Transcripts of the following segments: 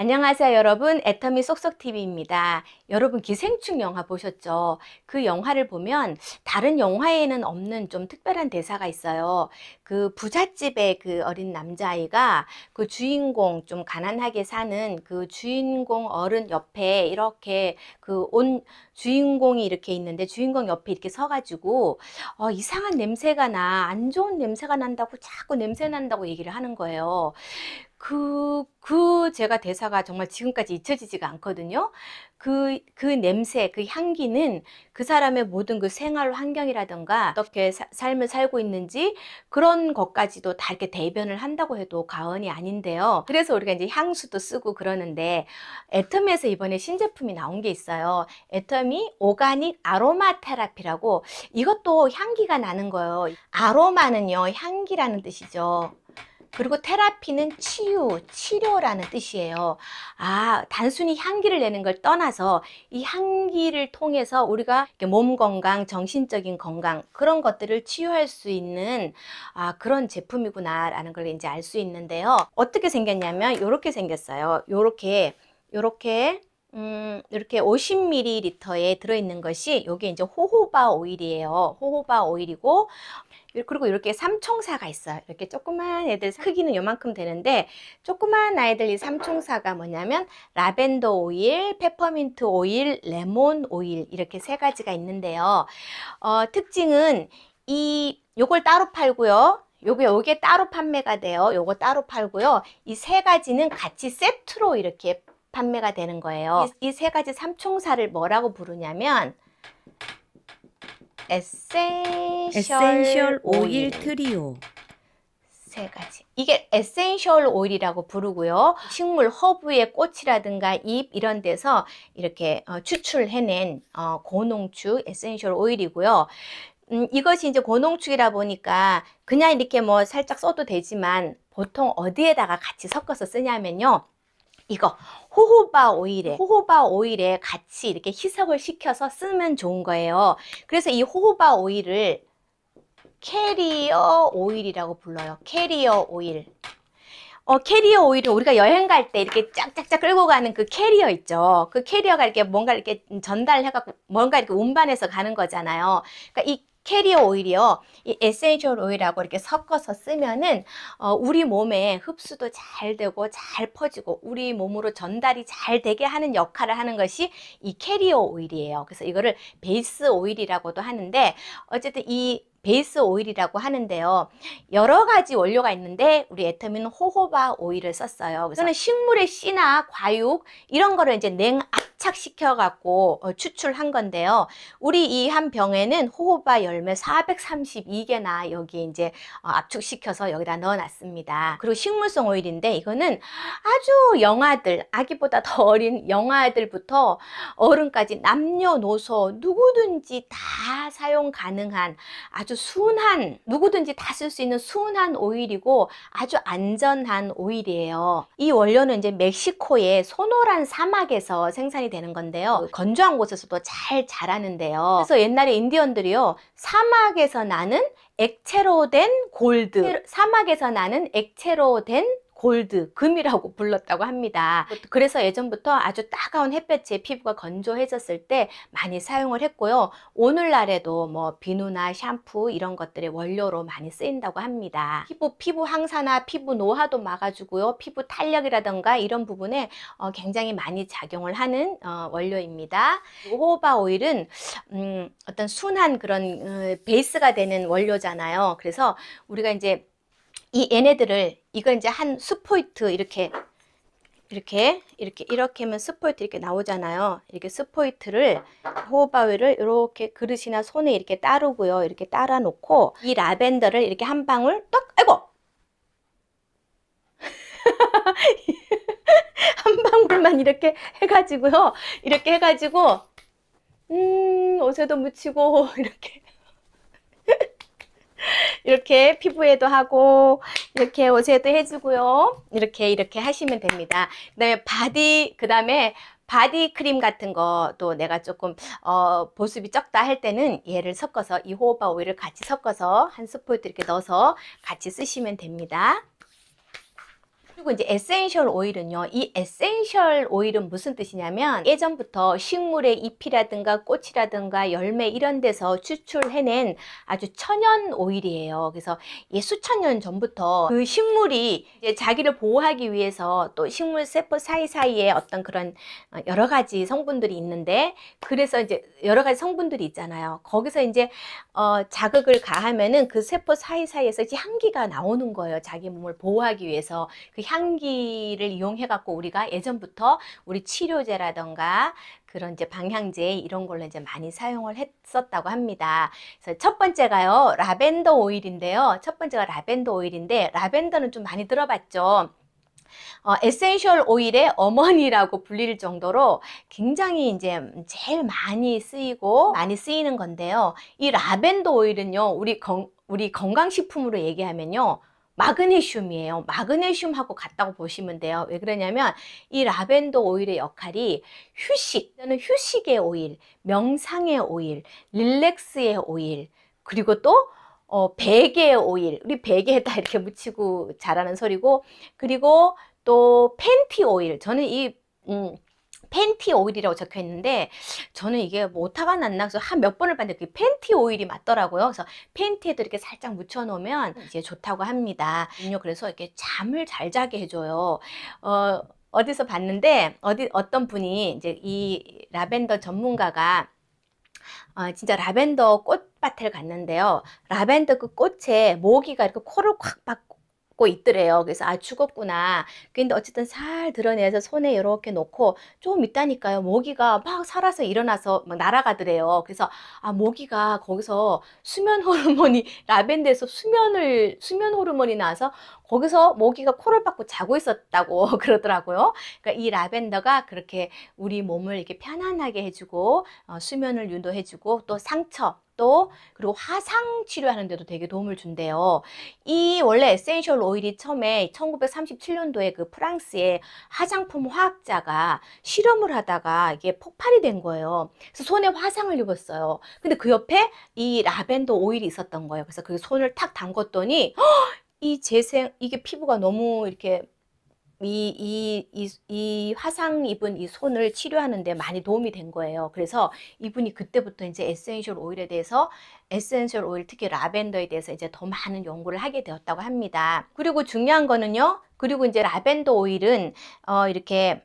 안녕하세요 여러분 애터미 쏙쏙TV입니다. 여러분 기생충 영화 보셨죠? 그 영화를 보면 다른 영화에는 없는 좀 특별한 대사가 있어요. 그 부잣집의 그 어린 남자아이가 그 주인공 좀 가난하게 사는 그 주인공 어른 옆에 이렇게 그 온 주인공이 이렇게 있는데 주인공 옆에 이렇게 서가지고 어, 이상한 냄새가 나 안 좋은 냄새가 난다고 자꾸 냄새 난다고 얘기를 하는 거예요. 그, 그 제가 대사가 정말 지금까지 잊혀지지가 않거든요. 그, 그 냄새, 그 향기는 그 사람의 모든 그 생활 환경이라든가 어떻게 사, 삶을 살고 있는지 그런 것까지도 다 이렇게 대변을 한다고 해도 과언이 아닌데요. 그래서 우리가 이제 향수도 쓰고 그러는데 애텀에서 이번에 신제품이 나온 게 있어요. 애텀이 오가닉 아로마 테라피라고 이것도 향기가 나는 거예요. 아로마는요, 향기라는 뜻이죠. 그리고 테라피는 치유, 치료라는 뜻이에요. 아, 단순히 향기를 내는 걸 떠나서 이 향기를 통해서 우리가 몸 건강, 정신적인 건강 그런 것들을 치유할 수 있는 아, 그런 제품이구나라는 걸 이제 알 수 있는데요. 어떻게 생겼냐면 이렇게 생겼어요. 이렇게 이렇게 음, 이렇게 50ml에 들어있는 것이 요게 이제 호호바 오일이에요. 호호바 오일이고 그리고 이렇게 삼총사가 있어요. 이렇게 조그만 애들 크기는 요만큼 되는데 조그만 아이들 이 삼총사가 뭐냐면 라벤더 오일, 페퍼민트 오일, 레몬 오일 이렇게 세 가지가 있는데요. 어, 특징은 이 요걸 따로 팔고요. 요게 요게 따로 판매가 돼요. 요거 따로 팔고요. 이 세 가지는 같이 세트로 이렇게 판매가 되는 거예요. 이 세 가지 삼총사를 뭐라고 부르냐면 에센셜, 에센셜 오일 트리오 세 가지. 이게 에센셜 오일이라고 부르고요. 식물 허브의 꽃이라든가 잎 이런 데서 이렇게 어, 추출해낸 어, 고농축 에센셜 오일이고요. 음, 이것이 이제 고농축이라 보니까 그냥 이렇게 뭐 살짝 써도 되지만 보통 어디에다가 같이 섞어서 쓰냐면요. 이거 호호바 오일에 네. 호호바 오일에 같이 이렇게 희석을 시켜서 쓰면 좋은 거예요 그래서 이 호호바 오일을 캐리어 오일이라고 불러요 캐리어 오일 어, 캐리어 오일은 우리가 여행 갈 때 이렇게 쫙쫙쫙 끌고 가는 그 캐리어 있죠. 그 캐리어가 이렇게 뭔가 이렇게 전달해갖고 뭔가 이렇게 운반해서 가는 거잖아요. 그러니까 이 캐리어 오일이요. 이 에센셜 오일하고 이렇게 섞어서 쓰면은 어, 우리 몸에 흡수도 잘 되고 잘 퍼지고 우리 몸으로 전달이 잘 되게 하는 역할을 하는 것이 이 캐리어 오일이에요. 그래서 이거를 베이스 오일이라고도 하는데 어쨌든 이 베이스 오일이라고 하는데요. 여러 가지 원료가 있는데 우리 애터미는 호호바 오일을 썼어요. 그래서 식물의 씨나 과육 이런 거를 이제 냉압 착식시켜 갖고 어, 추출한 건데요. 우리 이 한 병에는 호호바 열매 432개나 여기 이제 어, 압축시켜서 여기다 넣어 놨습니다. 그리고 식물성 오일인데 이거는 아주 영아들, 아기보다 더 어린 영아들부터 어른까지 남녀노소 누구든지 다 사용 가능한 아주 순한 누구든지 다 쓸 수 있는 순한 오일이고 아주 안전한 오일이에요. 이 원료는 이제 멕시코의 소노란 사막에서 생산이 되는 건데요. 네. 건조한 곳에서도 잘 자라는데요. 네. 그래서 옛날에 인디언들이요. 사막에서 나는 액체로 된 골드, 네. 사막에서 나는 액체로 된 골드, 금이라고 불렀다고 합니다. 그래서 예전부터 아주 따가운 햇볕에 피부가 건조해졌을 때 많이 사용을 했고요. 오늘날에도 뭐 비누나 샴푸 이런 것들의 원료로 많이 쓰인다고 합니다. 피부 피부 항산화, 피부 노화도 막아주고요. 피부 탄력이라던가 이런 부분에 어, 굉장히 많이 작용을 하는 어, 원료입니다. 호호바 오일은 음, 어떤 순한 그런 음, 베이스가 되는 원료잖아요. 그래서 우리가 이제 이 얘네들을 이건 이제 한 스포이트 이렇게 이렇게 이렇게 이렇게 하면 스포이트 이렇게 나오잖아요. 이렇게 스포이트를 호호바위를 이렇게 그릇이나 손에 이렇게 따르고요. 이렇게 따라 놓고 이 라벤더를 이렇게 한 방울 떡 아이고 한 방울만 이렇게 해가지고요. 이렇게 해가지고 음 옷에도 묻히고 이렇게 이렇게 피부에도 하고 이렇게 어제도 해주고요. 이렇게 이렇게 하시면 됩니다. 그 네, 다음에 바디 그 다음에 바디 크림 같은 것도 내가 조금 어, 보습이 적다 할 때는 얘를 섞어서 이 호호바 오일을 같이 섞어서 한 스푼 이렇게 넣어서 같이 쓰시면 됩니다. 그리고 이제 에센셜 오일은요. 이 에센셜 오일은 무슨 뜻이냐면 예전부터 식물의 잎이라든가 꽃이라든가 열매 이런 데서 추출해낸 아주 천연 오일이에요. 그래서 수천 년 전부터 그 식물이 이제 자기를 보호하기 위해서 또 식물 세포 사이사이에 어떤 그런 어, 여러 가지 성분들이 있는데 그래서 이제 여러 가지 성분들이 있잖아요. 거기서 이제 어, 자극을 가하면은 그 세포 사이사이에서 이제 향기가 나오는 거예요. 자기 몸을 보호하기 위해서 그 향기를 이용해 갖고 우리가 예전부터 우리 치료제라던가 그런 이제 방향제 이런 걸로 이제 많이 사용을 했었다고 합니다. 그래서 첫 번째가요. 라벤더 오일인데요. 첫 번째가 라벤더 오일인데 라벤더는 좀 많이 들어봤죠. 어, 에센셜 오일의 어머니라고 불릴 정도로 굉장히 이제 제일 많이 쓰이고 많이 쓰이는 건데요. 이 라벤더 오일은요, 우리 건, 우리 건강식품으로 얘기하면요, 마그네슘이에요. 마그네슘하고 같다고 보시면 돼요. 왜 그러냐면 이 라벤더 오일의 역할이 휴식 또는 휴식의 오일, 명상의 오일, 릴렉스의 오일, 그리고 또 어, 베개의 오일, 우리 베개에다 이렇게 묻히고 자라는 소리고, 그리고 또 팬티 오일, 저는 이 음, 팬티 오일이라고 적혀 있는데 저는 이게 뭐 오타가 났나 그래서 한 몇 번을 봤는데 그게 팬티 오일이 맞더라고요. 그래서 팬티에도 이렇게 살짝 묻혀 놓으면 음. 이제 좋다고 합니다. 그래서 이렇게 잠을 잘 자게 해줘요. 어, 어디서 봤는데 어디 어떤 분이 이제 이 라벤더 전문가가 어, 진짜 라벤더 꽃밭을 갔는데요. 라벤더 그 꽃에 모기가 이렇게 코를 콱 박, 덮고 있더래요. 그래서 아 죽었구나. 근데 어쨌든 살 드러내서 손에 이렇게 놓고 좀 있다니까요. 모기가 막 살아서 일어나서 막 날아가더래요. 그래서 아 모기가 거기서 수면 호르몬이 라벤더에서 수면을 수면 호르몬이 나서 거기서 모기가 코를 박고 자고 있었다고 그러더라고요. 그러니까 이 라벤더가 그렇게 우리 몸을 이렇게 편안하게 해주고 어, 수면을 유도해주고 또 상처 또 그리고 화상 치료하는 데도 되게 도움을 준대요. 이 원래 에센셜 오일이 처음에 1937년도에 그 프랑스의 화장품 화학자가 실험을 하다가 이게 폭발이 된 거예요. 그래서 손에 화상을 입었어요. 근데 그 옆에 이 라벤더 오일이 있었던 거예요. 그래서 그 손을 탁 담궜더니 허! 이 재생 이게 피부가 너무 이렇게 이, 이, 이, 이 화상 입은 이 손을 치료하는데 많이 도움이 된 거예요. 그래서 이분이 그때부터 이제 에센셜 오일에 대해서 에센셜 오일 특히 라벤더에 대해서 이제 더 많은 연구를 하게 되었다고 합니다. 그리고 중요한 거는요. 그리고 이제 라벤더 오일은 어, 이렇게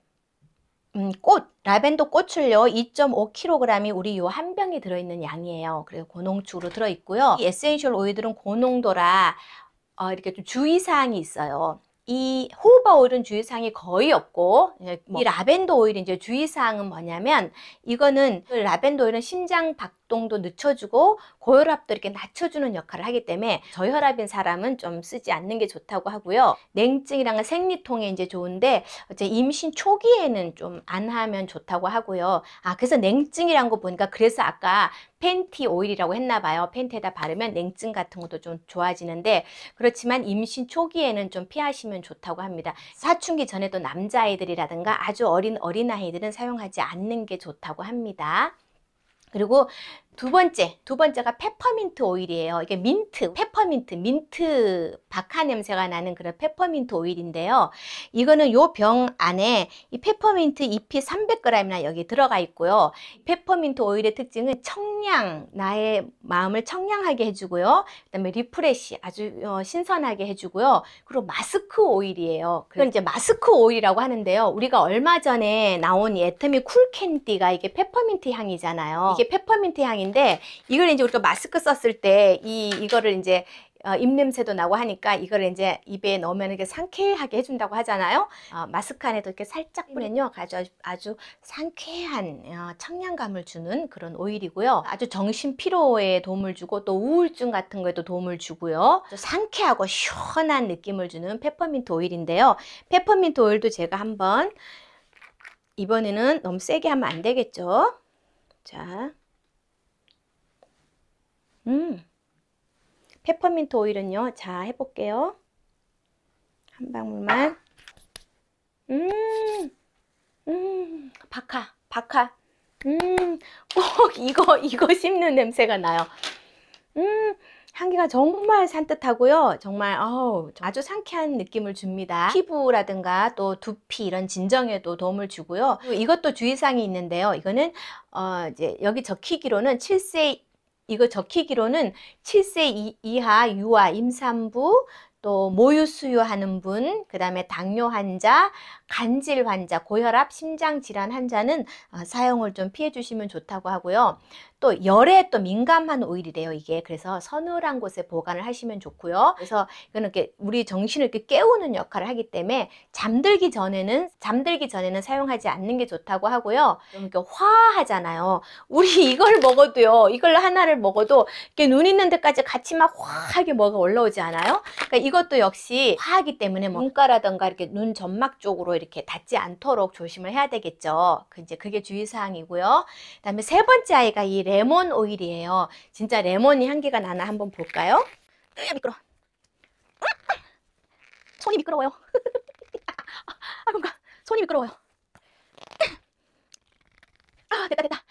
음, 꽃, 라벤더 꽃을요, 2.5kg이 우리 요 한 병에 들어있는 양이에요. 그래서 고농축으로 들어있고요. 이 에센셜 오일들은 고농도라 어, 이렇게 좀 주의사항이 있어요. 이 호호바 오일은 주의사항이 거의 없고 이 라벤더 오일이 이제 주의사항은 뭐냐면 이거는 그 라벤더 오일은 심장 박 脈동도 늦춰주고 고혈압도 이렇게 낮춰주는 역할을 하기 때문에 저혈압인 사람은 좀 쓰지 않는 게 좋다고 하고요. 냉증이랑은 생리통에 이제 좋은데 이제 임신 초기에는 좀 안 하면 좋다고 하고요. 아 그래서 냉증이란 거 보니까 그래서 아까 팬티 오일이라고 했나 봐요. 팬티에다 바르면 냉증 같은 것도 좀 좋아지는데 그렇지만 임신 초기에는 좀 피하시면 좋다고 합니다. 사춘기 전에도 남자아이들이라든가 아주 어린 어린아이들은 사용하지 않는 게 좋다고 합니다. 그리고 두 번째, 두 번째가 페퍼민트 오일이에요. 이게 민트, 페퍼민트, 민트 박하 냄새가 나는 그런 페퍼민트 오일인데요. 이거는 요 병 안에 이 페퍼민트 잎이 300g이나 여기 들어가 있고요. 페퍼민트 오일의 특징은 청량, 나의 마음을 청량하게 해주고요. 그다음에 리프레시, 아주 어, 신선하게 해주고요. 그리고 마스크 오일이에요. 그건 이제 마스크 오일이라고 하는데요. 우리가 얼마 전에 나온 애터미 쿨캔디가 이게 페퍼민트 향이잖아요. 이게 페퍼민트 향이 제품인데 이걸 이제 우리가 마스크 썼을 때 이 이거를 이제 어, 입냄새도 나고 하니까 이걸 이제 입에 넣으면 이렇게 상쾌하게 해준다고 하잖아요. 어, 마스크 안에도 이렇게 살짝 뿌리면요. 아주, 아주 상쾌한 어, 청량감을 주는 그런 오일이고요. 아주 정신 피로에 도움을 주고 또 우울증 같은 거에도 도움을 주고요. 상쾌하고 시원한 느낌을 주는 페퍼민트 오일인데요. 페퍼민트 오일도 제가 한번 이번에는 너무 세게 하면 안 되겠죠. 자, 음. 페퍼민트 오일은요. 자, 해볼게요. 한 방울만. 음. 음. 박하. 박하. 음. 꼭 어, 이거, 이거 씹는 냄새가 나요. 음. 향기가 정말 산뜻하고요. 정말 어우, 아주 상쾌한 느낌을 줍니다. 피부라든가 또 두피 이런 진정에도 도움을 주고요. 이것도 주의사항이 있는데요. 이거는 어, 이제 여기 적히기로는 7세 이거 적히기로는 7세 이, 하 유아 임산부 또 모유 수유하는 분, 그 다음에 당뇨 환자, 간질 환자, 고혈압, 심장 질환 환자는 어, 사용을 좀 피해 주시면 좋다고 하고요. 또 열에 또 민감한 오일이래요, 이게. 그래서 서늘한 곳에 보관을 하시면 좋고요. 그래서 이거는 이렇게 우리 정신을 이렇게 깨우는 역할을 하기 때문에 잠들기 전에는 잠들기 전에는 사용하지 않는 게 좋다고 하고요. 이렇게 화하잖아요. 우리 이걸 먹어도요. 이걸 하나를 먹어도 이렇게 눈 있는 데까지 같이 막 화하게 뭐가 올라오지 않아요? 그러니까 이거 이것도 역시 화하기 때문에 뭐 눈가라던가 네. 이렇게 눈 점막 쪽으로 이렇게 닿지 않도록 조심을 해야 되겠죠. 그 이제 그게 주의사항이고요. 그 다음에 세 번째 아이가 이 레몬 오일이에요. 진짜 레몬이 향기가 나나 한번 볼까요? 으야 미끄러. 손이 미끄러워요. 아 뭔가 손이 미끄러워요. 아 됐다 됐다.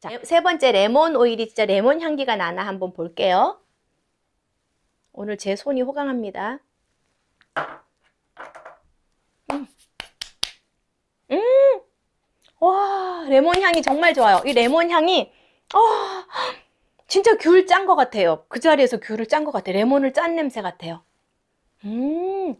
자, 세 번째 레몬 오일이 진짜 레몬 향기가 나나 한번 볼게요. 오늘 제 손이 호강합니다. 음. 음! 와, 레몬 향이 정말 좋아요. 이 레몬 향이, 어, 진짜 귤짠것 같아요. 그 자리에서 귤을 짠것 같아요. 레몬을 짠 냄새 같아요. 음!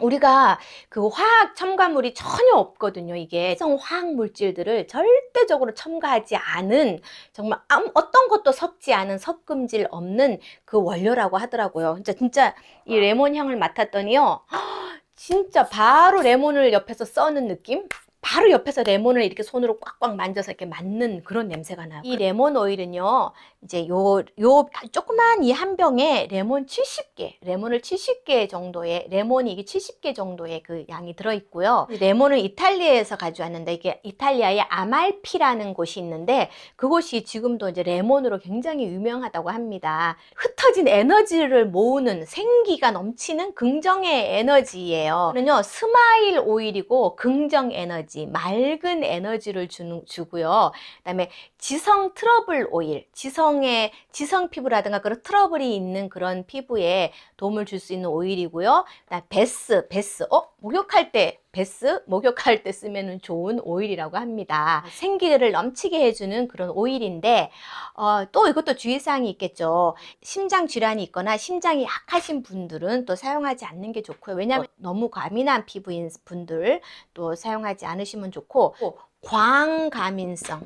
우리가 그 화학 첨가물이 전혀 없거든요. 이게 성 화학 물질들을 절대적으로 첨가하지 않은 정말 아무, 어떤 것도 섞지 않은 섞음질 없는 그 원료라고 하더라고요. 진짜 진짜 이 레몬 향을 맡았더니요. 진짜 바로 레몬을 옆에서 써는 느낌? 바로 옆에서 레몬을 이렇게 손으로 꽉꽉 만져서 이렇게 맞는 그런 냄새가 나요. 이 레몬 오일은요, 이제 요, 요, 조그만 이 한 병에 레몬 70개, 레몬을 70개 정도의, 레몬이 이게 70개 정도의 그 양이 들어있고요. 음. 레몬은 이탈리아에서 가져왔는데, 이게 이탈리아의 아말피라는 곳이 있는데, 그곳이 지금도 이제 레몬으로 굉장히 유명하다고 합니다. 흩어진 에너지를 모으는 생기가 넘치는 긍정의 에너지예요. 스마일 오일이고 긍정 에너지. 에너지, 맑은 에너지를 주는, 주고요. 그다음에 지성 트러블 오일, 지성의 지성 피부라든가 그런 트러블이 있는 그런 피부에 도움을 줄 수 있는 오일이고요. 베스, 베스. 어, 목욕할 때 베스 목욕할 때 쓰면 좋은 오일이라고 합니다. 생기를 넘치게 해주는 그런 오일인데 어, 또 이것도 주의사항이 있겠죠. 심장 질환이 있거나 심장이 약하신 분들은 또 사용하지 않는 게 좋고요. 왜냐하면 어. 너무 과민한 피부인 분들 또 사용하지 않으시면 좋고 어. 광가민성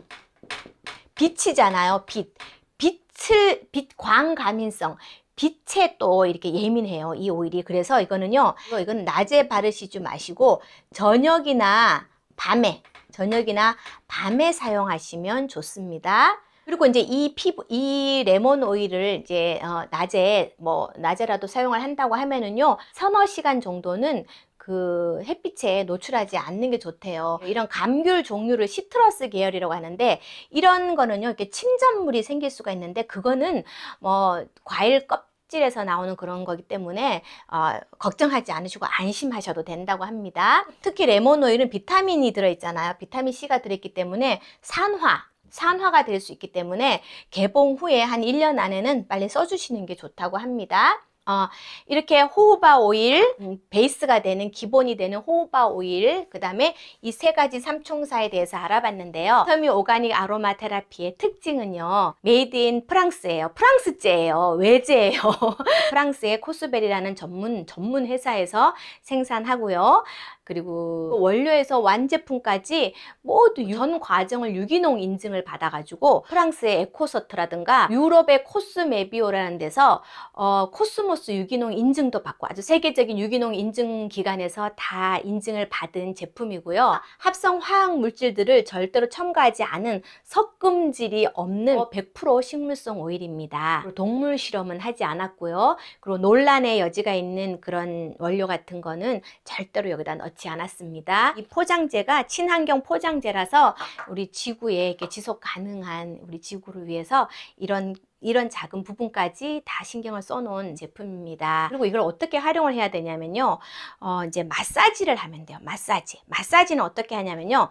빛이잖아요. 빛. 빛을 빛광 가민성 빛에 또 이렇게 예민해요. 이 오일이. 그래서 이거는요. 이건 낮에 바르시지 마시고 저녁이나 밤에 저녁이나 밤에 사용하시면 좋습니다. 그리고 이제 이 피부 이 레몬 오일을 이제 어, 낮에 뭐 낮에라도 사용을 한다고 하면은요. 서너 시간 정도는 그 햇빛에 노출하지 않는 게 좋대요. 이런 감귤 종류를 시트러스 계열이라고 하는데 이런 거는요. 이렇게 침전물이 생길 수가 있는데 그거는 뭐 과일 껍 껍질에서 나오는 그런 거기 때문에 어, 걱정하지 않으시고 안심하셔도 된다고 합니다. 특히 레몬 오일은 비타민이 들어있잖아요. 비타민 C가 들어있기 때문에 산화, 산화가 될 수 있기 때문에 개봉 후에 한 1년 안에는 빨리 써주시는 게 좋다고 합니다. 어, 이렇게 호호바 오일 네. 베이스가 되는 기본이 되는 호호바 오일 그 다음에 이 세 가지 삼총사에 대해서 알아봤는데요 섬유 오가닉 아로마 테라피의 특징은요 메이드 인 프랑스예요 프랑스제예요 외제예요 프랑스의 코스베리라는 전문 전문 회사에서 생산하고요 그리고 원료에서 완제품까지 모두 전 과정을 유기농 인증을 받아가지고 프랑스의 에코서트라든가 유럽의 코스메비오라는 데서 어, 코스모스 유기농 인증도 받고 아주 세계적인 유기농 인증 기관에서 다 인증을 받은 제품이고요. 아. 합성 화학 물질들을 절대로 첨가하지 않은 섞음질이 없는 100% 어. 식물성 오일입니다. 동물 실험은 하지 않았고요. 그리고 논란의 여지가 있는 그런 원료 같은 거는 절대로 여기다 넣지 많지 않았습니다. 이 포장재가 친환경 포장재라서 우리 지구에 이렇게 지속 가능한 우리 지구를 위해서 이런 이런 작은 부분까지 다 신경을 써놓은 제품입니다. 그리고 이걸 어떻게 활용을 해야 되냐면요. 어, 이제 마사지를 하면 돼요. 마사지. 마사지는 어떻게 하냐면요.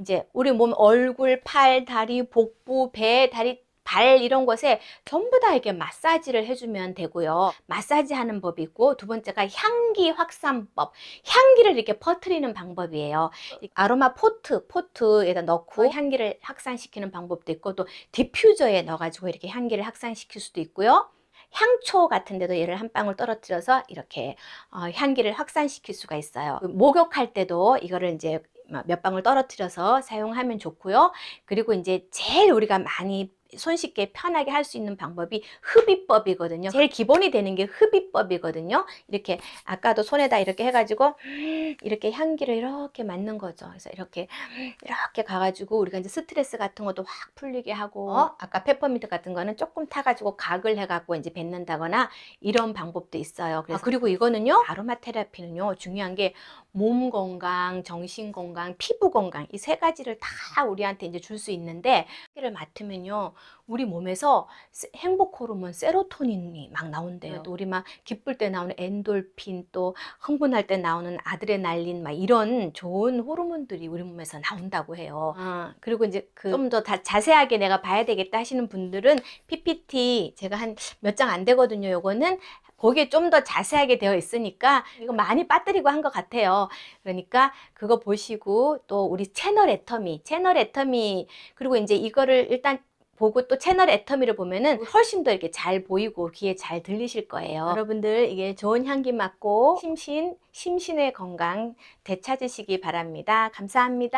이제 우리 몸 얼굴, 팔, 다리, 복부, 배, 다리 발 이런 곳에 전부 다 이렇게 마사지를 해주면 되고요. 마사지 하는 법이 고두 번째가 향기 확산법. 향기를 이렇게 퍼트리는 방법이에요. 아로마 포트, 포트에다 넣고 어? 향기를 확산시키는 방법도 있고 또 디퓨저에 넣어가지고 이렇게 향기를 확산시킬 수도 있고요. 향초 같은 데도 얘를 한 방울 떨어뜨려서 이렇게 어, 향기를 확산시킬 수가 있어요. 그 목욕할 때도 이거를 이제 뭐 몇 방울 떨어뜨려서 사용하면 좋고요. 그리고 이제 제일 우리가 많이 손쉽게 편하게 할 수 있는 방법이 흡입법이거든요. 제일 기본이 되는 게 흡입법이거든요. 이렇게 아까도 손에다 이렇게 해가지고 이렇게 향기를 이렇게 맞는 거죠. 그래서 이렇게 이렇게 가가지고 우리가 이제 스트레스 같은 것도 확 풀리게 하고 어? 아까 페퍼민트 같은 거는 조금 타가지고 각을 해갖고 이제 뱉는다거나 이런 방법도 있어요. 아, 그래서 아, 그리고 이거는요 아로마 테라피는요 중요한 게몸 건강, 정신 건강, 피부 건강 이 세 가지를 다 우리한테 이제 줄 수 있는데 를 맡으면요 우리 몸에서 행복 호르몬 세로토닌이 막 나온대요. 네. 또 우리 막 기쁠 때 나오는 엔돌핀 또 흥분할 때 나오는 아드레날린 막 이런 좋은 호르몬들이 우리 몸에서 나온다고 해요. 아, 그리고 이제 그 좀더 자세하게 내가 봐야 되겠다 하시는 분들은 PPT 제가 한 몇 장 안 되거든요. 요거는 거기에 좀 더 자세하게 되어 있으니까 이거 많이 빠뜨리고 한 것 같아요. 그러니까 그거 보시고 또 우리 채널 애터미, 채널 애터미 그리고 이제 이거를 일단 보고 또 채널 애터미를 보면은 훨씬 더 이렇게 잘 보이고 귀에 잘 들리실 거예요. 여러분들 이게 좋은 향기 맡고 심신, 심신의 건강 되찾으시기 바랍니다. 감사합니다.